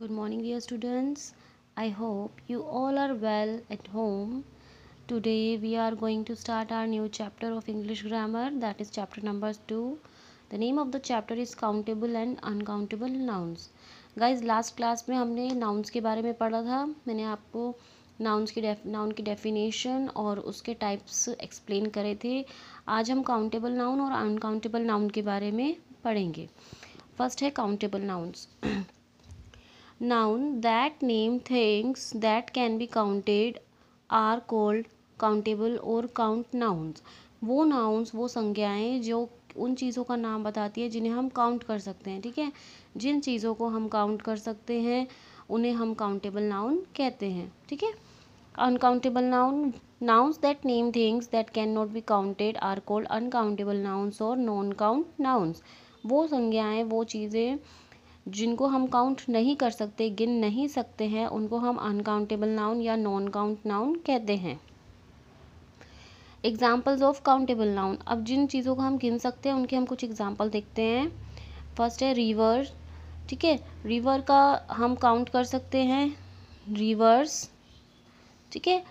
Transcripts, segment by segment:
good morning dear students i hope you all are well at home today we are going to start our new chapter of english grammar that is chapter number 2 the name of the chapter is countable and uncountable nouns guys last class में हमने nouns के बारे में पढ़ा था मैंने आपको nouns की डेफ नाउन की डेफिनेशन और उसके टाइप्स एक्सप्लेन करे थे आज हम काउंटेबल नाउन और अनकाउंटेबल नाउन के बारे में पढ़ेंगे फर्स्ट है countable nouns noun that name things that can be counted are called countable और काउंट नाउन्स वो nouns वो संज्ञाएं जो उन चीज़ों का नाम बताती है जिन्हें हम काउंट कर सकते हैं ठीक है जिन चीज़ों को हम काउंट कर सकते हैं उन्हें हम काउंटेबल नाउन कहते हैं ठीक है uncountable noun nouns that name things that can not be counted are called uncountable nouns और नॉन काउंट नाउन्स वो संज्ञाएं वो चीज़ें जिनको हम काउंट नहीं कर सकते गिन नहीं सकते हैं उनको हम अनकाउंटेबल नाउन या नॉन काउंट नाउन कहते हैं एग्जाम्पल्स ऑफ काउंटेबल नाउन अब जिन चीज़ों को हम गिन सकते हैं उनके हम कुछ एग्जाम्पल देखते हैं फर्स्ट है रिवर ठीक है रिवर का हम काउंट कर सकते हैं रिवर्स ठीक है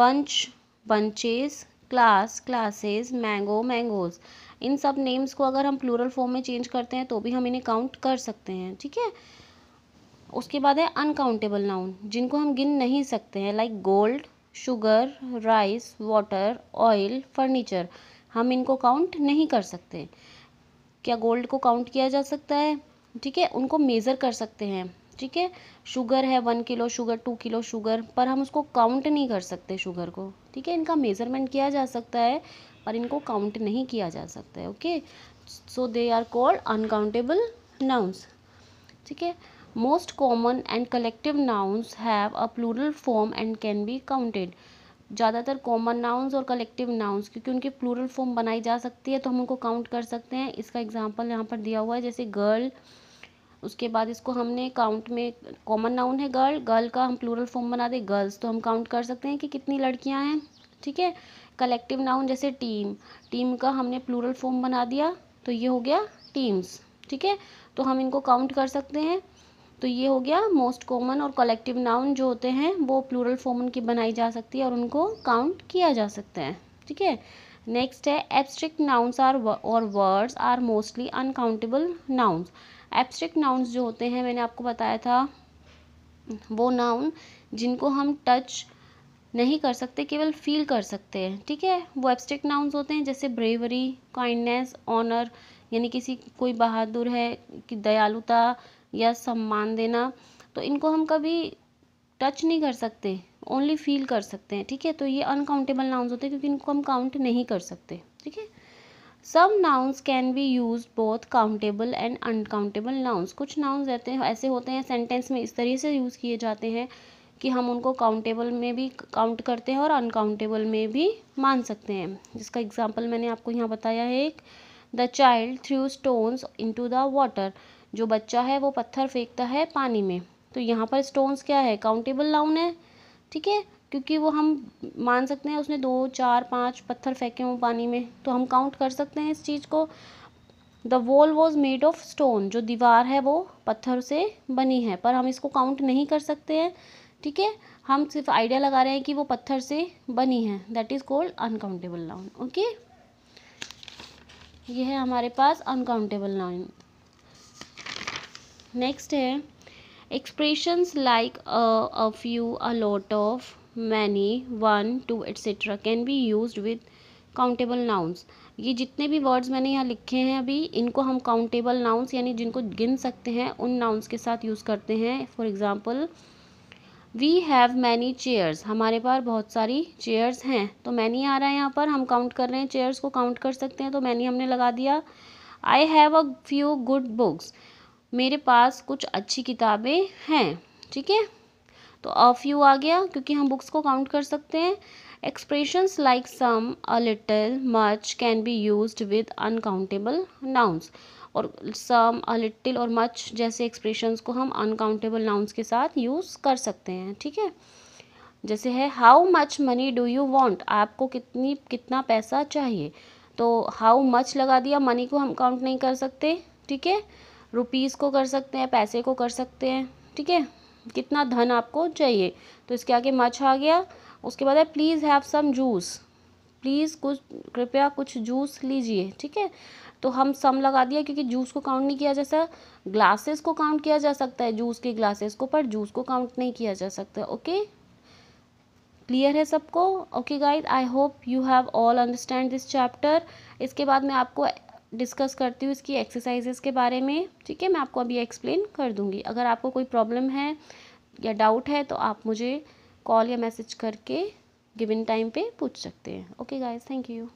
bunch bunches class classes mango mangoes इन सब नेम्स को अगर हम प्लूरल फॉर्म में चेंज करते हैं तो भी हम इन्हें काउंट कर सकते हैं ठीक है उसके बाद है अनकाउंटेबल नाउन जिनको हम गिन नहीं सकते हैं like gold sugar rice water oil furniture हम इनको काउंट नहीं कर सकते क्या गोल्ड को काउंट किया जा सकता है ठीक है उनको मेज़र कर सकते हैं ठीक है शुगर है one kilo sugar two kilo sugar पर हम उसको काउंट नहीं कर सकते शुगर को ठीक है इनका मेज़रमेंट किया जा सकता है पर इनको काउंट नहीं किया जा सकता है okay so they are called uncountable nouns ठीक है most common and collective nouns have a plural form and can be counted ज़्यादातर कॉमन नाउंस और कलेक्टिव नाउंस क्योंकि उनके प्लूरल फॉर्म बनाई जा सकती है तो हम उनको काउंट कर सकते हैं इसका एग्जाम्पल यहाँ पर दिया हुआ है जैसे गर्ल उसके बाद इसको हमने काउंट में कॉमन नाउन है गर्ल गर्ल का हम प्लूरल फॉर्म बना दें गर्ल्स तो हम काउंट कर सकते हैं कि कितनी लड़कियाँ हैं ठीक है कलेक्टिव नाउन जैसे टीम टीम का हमने प्लूरल फॉर्म बना दिया तो ये हो गया टीम्स ठीक है तो हम इनको काउंट कर सकते हैं तो ये हो गया मोस्ट कॉमन और कलेक्टिव नाउन जो होते हैं वो प्लूरल फॉर्म उनकी बनाई जा सकती है और उनको काउंट किया जा सकता है ठीक है नेक्स्ट है एब्स्ट्रिक्ट नाउन्स आर और words are mostly uncountable nouns abstract nouns जो होते हैं मैंने आपको बताया था वो नाउन जिनको हम टच नहीं कर सकते केवल फील कर सकते हैं ठीक है वो एब्स्ट्रैक्ट नाउन्स होते हैं जैसे ब्रेवरी काइंडनेस ऑनर यानी किसी कोई बहादुर है कि दयालुता या सम्मान देना तो इनको हम कभी टच नहीं कर सकते ओनली फील कर सकते हैं ठीक है तो ये अनकाउंटेबल नाउन्स होते हैं क्योंकि इनको हम काउंट नहीं कर सकते ठीक है some nouns can be use both countable and uncountable nouns कुछ नाउन्स रहते हैं ऐसे होते हैं सेंटेंस में इस तरह से यूज़ किए जाते हैं कि हम उनको काउंटेबल में भी काउंट करते हैं और अनकाउंटेबल में भी मान सकते हैं जिसका एग्जाम्पल मैंने आपको यहाँ बताया है एक the child threw stones to the water जो बच्चा है वो पत्थर फेंकता है पानी में तो यहाँ पर स्टोन्स क्या है काउंटेबल नाउन है ठीक है क्योंकि वो हम मान सकते हैं उसने दो चार पाँच पत्थर फेंके हों पानी में तो हम काउंट कर सकते हैं इस चीज़ को the wall was made of stone जो दीवार है वो पत्थर से बनी है पर हम इसको काउंट नहीं कर सकते हैं ठीक है हम सिर्फ आइडिया लगा रहे हैं कि वो पत्थर से बनी है that is called uncountable noun okay ये है हमारे पास अनकाउंटेबल नाउन नेक्स्ट है Expressions like a, a few, a lot of, many, one, two, etc. can be used with countable nouns ये जितने भी वर्ड्स मैंने यहाँ लिखे हैं अभी इनको हम काउंटेबल नाउन्स यानी जिनको गिन सकते हैं उन नाउन्स के साथ यूज़ करते हैं for example we have many chairs हमारे पास बहुत सारी चेयर्स हैं तो many आ रहा है यहाँ पर हम काउंट कर रहे हैं चेयर्स को काउंट कर सकते हैं तो many हमने लगा दिया I have a few good books मेरे पास कुछ अच्छी किताबें हैं ठीक है तो ऑफ यू आ गया क्योंकि हम बुक्स को काउंट कर सकते हैं expressions like some a little much can be use with uncountable nouns और सम अ लिटिल और मच जैसे एक्सप्रेशंस को हम अनकाउंटेबल नाउंस के साथ यूज़ कर सकते हैं ठीक है जैसे है how much money do you want आपको कितनी कितना पैसा चाहिए तो हाउ मच लगा दिया मनी को हम काउंट नहीं कर सकते ठीक है रुपीज़ को कर सकते हैं पैसे को कर सकते हैं ठीक है कितना धन आपको चाहिए तो इसके आगे मच आ गया उसके बाद है please have some juice please कुछ कृपया कुछ जूस लीजिए ठीक है तो हम सम लगा दिया क्योंकि जूस को काउंट नहीं किया जा सकता ग्लासेस को काउंट किया जा सकता है जूस के ग्लासेस को पर जूस को काउंट नहीं किया जा सकता ओके क्लियर है सबको okay guys I hope you have all understand this chapter इसके बाद मैं आपको डिस्कस करती हूँ इसकी एक्सरसाइजेस के बारे में ठीक है मैं आपको अभी एक्सप्लेन कर दूँगी अगर आपको कोई प्रॉब्लम है या डाउट है तो आप मुझे कॉल या मैसेज करके गिवन टाइम पे पूछ सकते हैं ओके गाइस थैंक यू